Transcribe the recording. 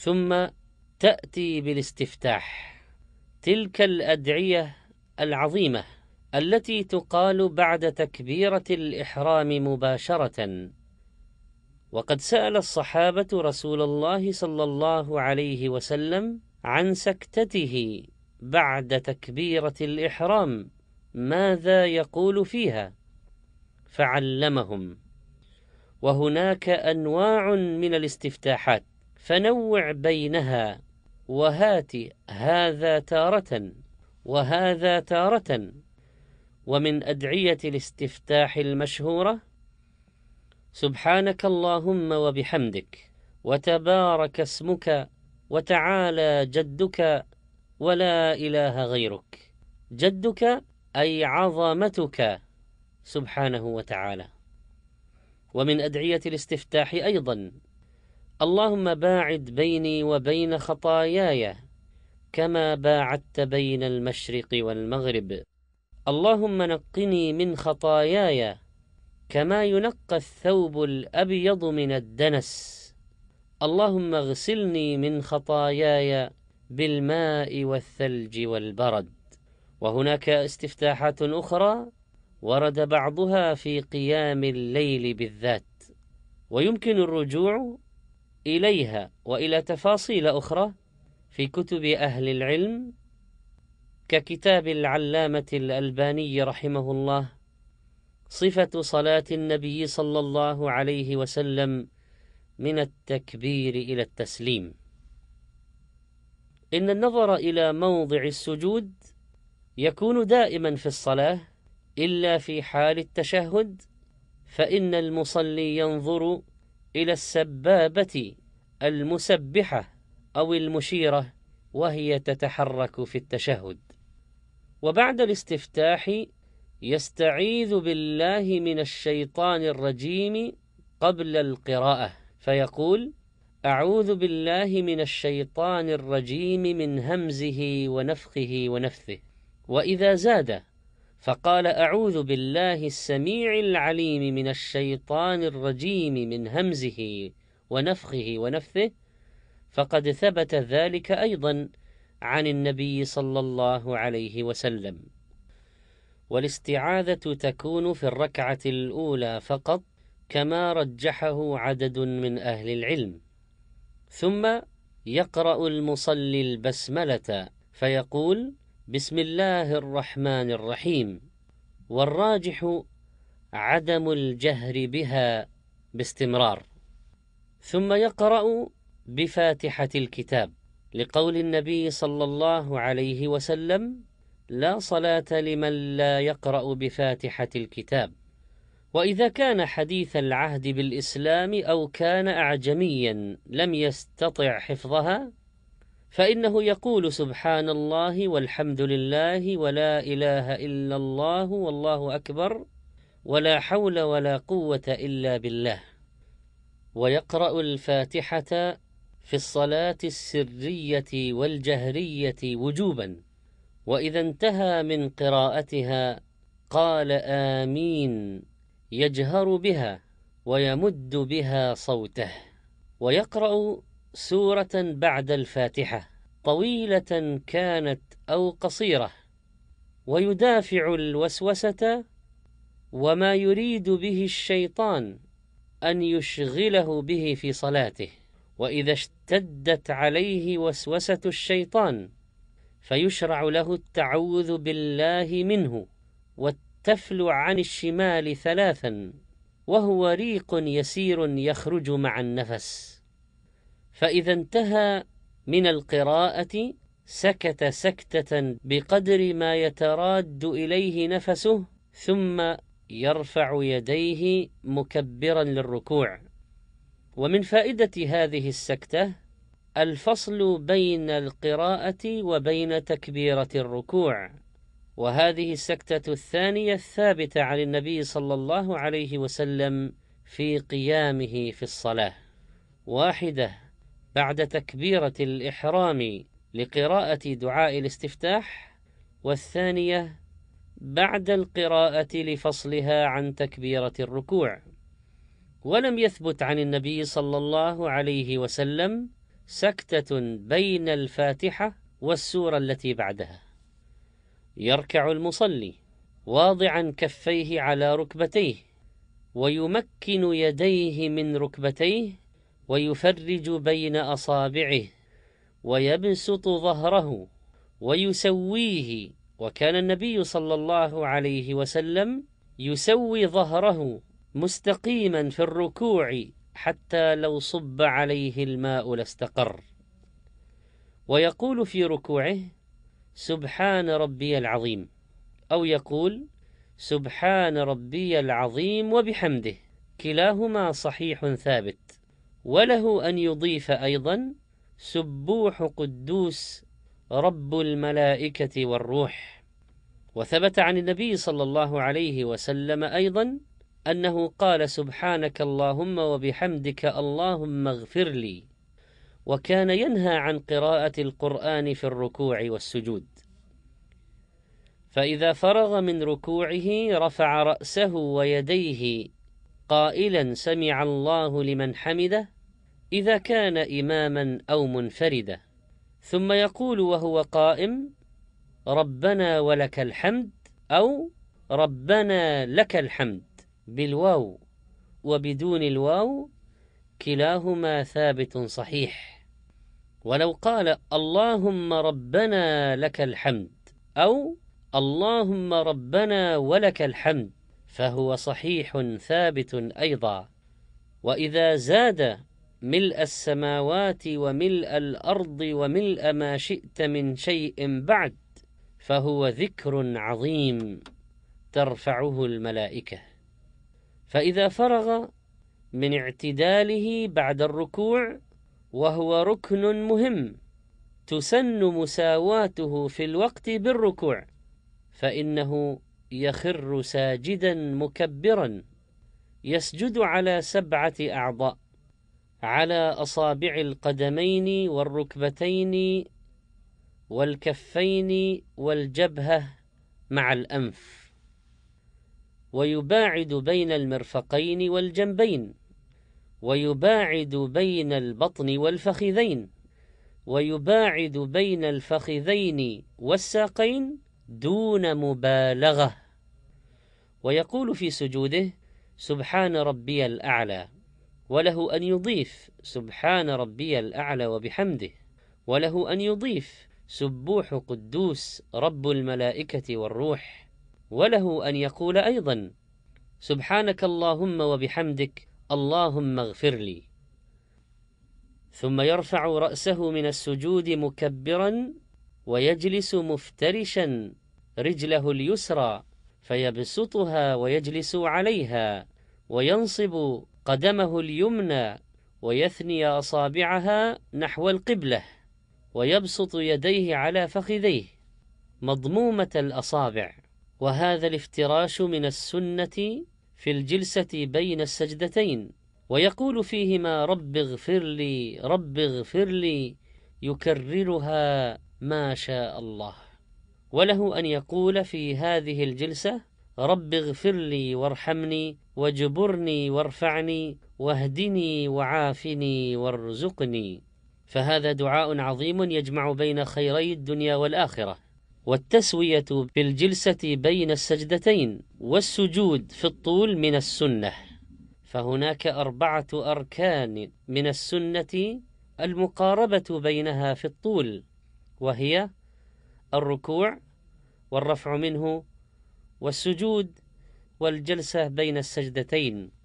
ثم تأتي بالاستفتاح تلك الأدعية العظيمة التي تقال بعد تكبيرة الإحرام مباشرة وقد سأل الصحابة رسول الله صلى الله عليه وسلم عن سكتته بعد تكبيرة الإحرام ماذا يقول فيها فعلمهم وهناك أنواع من الاستفتاحات فنوع بينها وهات هذا تارة وهذا تارة ومن أدعية الاستفتاح المشهورة سبحانك اللهم وبحمدك وتبارك اسمك وتعالى جدك ولا إله غيرك جدك أي عظمتك سبحانه وتعالى ومن أدعية الاستفتاح أيضا اللهم باعد بيني وبين خطاياي كما باعدت بين المشرق والمغرب اللهم نقني من خطاياي كما ينقى الثوب الأبيض من الدنس اللهم اغسلني من خطاياي بالماء والثلج والبرد وهناك استفتاحات أخرى ورد بعضها في قيام الليل بالذات ويمكن الرجوع إليها وإلى تفاصيل أخرى في كتب أهل العلم ككتاب العلامة الألباني رحمه الله صفة صلاة النبي صلى الله عليه وسلم من التكبير إلى التسليم إن النظر إلى موضع السجود يكون دائما في الصلاة إلا في حال التشهد فإن المصلي ينظر إلى السبابة المسبحة أو المشيرة وهي تتحرك في التشهد وبعد الاستفتاح يستعيذ بالله من الشيطان الرجيم قبل القراءة فيقول أعوذ بالله من الشيطان الرجيم من همزه ونفخه ونفثه وإذا زاد فقال أعوذ بالله السميع العليم من الشيطان الرجيم من همزه ونفخه ونفثه فقد ثبت ذلك أيضا عن النبي صلى الله عليه وسلم والاستعاذة تكون في الركعة الأولى فقط كما رجحه عدد من أهل العلم ثم يقرأ المصلي البسملة فيقول بسم الله الرحمن الرحيم والراجح عدم الجهر بها باستمرار ثم يقرأ بفاتحة الكتاب لقول النبي صلى الله عليه وسلم لا صلاة لمن لا يقرأ بفاتحة الكتاب وإذا كان حديث العهد بالإسلام أو كان أعجميا لم يستطع حفظها فإنه يقول سبحان الله والحمد لله ولا إله إلا الله والله أكبر ولا حول ولا قوة إلا بالله ويقرأ الفاتحة في الصلاة السرية والجهرية وجوبا وإذا انتهى من قراءتها قال آمين يجهر بها ويمد بها صوته ويقرأ سورة بعد الفاتحة طويلة كانت أو قصيرة ويدافع الوسوسة وما يريد به الشيطان أن يشغله به في صلاته وإذا اشتدت عليه وسوسة الشيطان فيشرع له التعوذ بالله منه والتفل عن الشمال ثلاثا وهو ريق يسير يخرج مع النفس فإذا انتهى من القراءة سكت سكتة بقدر ما يتراد إليه نفسه ثم يرفع يديه مكبرا للركوع ومن فائدة هذه السكتة الفصل بين القراءة وبين تكبيرة الركوع وهذه السكتة الثانية الثابتة عن النبي صلى الله عليه وسلم في قيامه في الصلاة واحدة بعد تكبيرة الإحرام لقراءة دعاء الاستفتاح والثانية بعد القراءة لفصلها عن تكبيرة الركوع ولم يثبت عن النبي صلى الله عليه وسلم سكتة بين الفاتحة والسورة التي بعدها يركع المصلي واضعا كفيه على ركبتيه ويمكن يديه من ركبتيه ويفرج بين أصابعه ويبسط ظهره ويسويه وكان النبي صلى الله عليه وسلم يسوي ظهره مستقيما في الركوع حتى لو صب عليه الماء لاستقر ويقول في ركوعه سبحان ربي العظيم أو يقول سبحان ربي العظيم وبحمده كلاهما صحيح ثابت وله أن يضيف أيضا سبوح قدوس رب الملائكة والروح وثبت عن النبي صلى الله عليه وسلم أيضا أنه قال سبحانك اللهم وبحمدك اللهم اغفر لي وكان ينهى عن قراءة القرآن في الركوع والسجود فإذا فرغ من ركوعه رفع رأسه ويديه قائلا سمع الله لمن حمده إذا كان إماما أو منفردا ثم يقول وهو قائم ربنا ولك الحمد أو ربنا لك الحمد بالواو وبدون الواو كلاهما ثابت صحيح ولو قال اللهم ربنا لك الحمد أو اللهم ربنا ولك الحمد فهو صحيح ثابت أيضا وإذا زاد ملء السماوات وملء الارض وملء ما شئت من شيء بعد فهو ذكر عظيم ترفعه الملائكه فاذا فرغ من اعتداله بعد الركوع وهو ركن مهم تسن مساواته في الوقت بالركوع فانه يخر ساجدا مكبرا يسجد على سبعه اعضاء على أصابع القدمين والركبتين والكفين والجبهة مع الأنف ويباعد بين المرفقين والجنبين ويباعد بين البطن والفخذين ويباعد بين الفخذين والساقين دون مبالغة ويقول في سجوده سبحان ربي الأعلى وله أن يضيف سبحان ربي الأعلى وبحمده وله أن يضيف سبوح قدوس رب الملائكة والروح وله أن يقول أيضا سبحانك اللهم وبحمدك اللهم اغفر لي ثم يرفع رأسه من السجود مكبرا ويجلس مفترشا رجله اليسرى فيبسطها ويجلس عليها وينصب قدمه اليمنى ويثني أصابعها نحو القبلة ويبسط يديه على فخذيه مضمومة الأصابع وهذا الافتراش من السنة في الجلسة بين السجدتين ويقول فيهما رب اغفر لي رب اغفر لي يكررها ما شاء الله وله أن يقول في هذه الجلسة رب اغفر لي وارحمني واجبرني وارفعني واهدني وعافني وارزقني فهذا دعاء عظيم يجمع بين خيري الدنيا والآخرة والتسوية بالجلسة بين السجدتين والسجود في الطول من السنة فهناك أربعة أركان من السنة المقاربة بينها في الطول وهي الركوع والرفع منه والسجود والجلسة بين السجدتين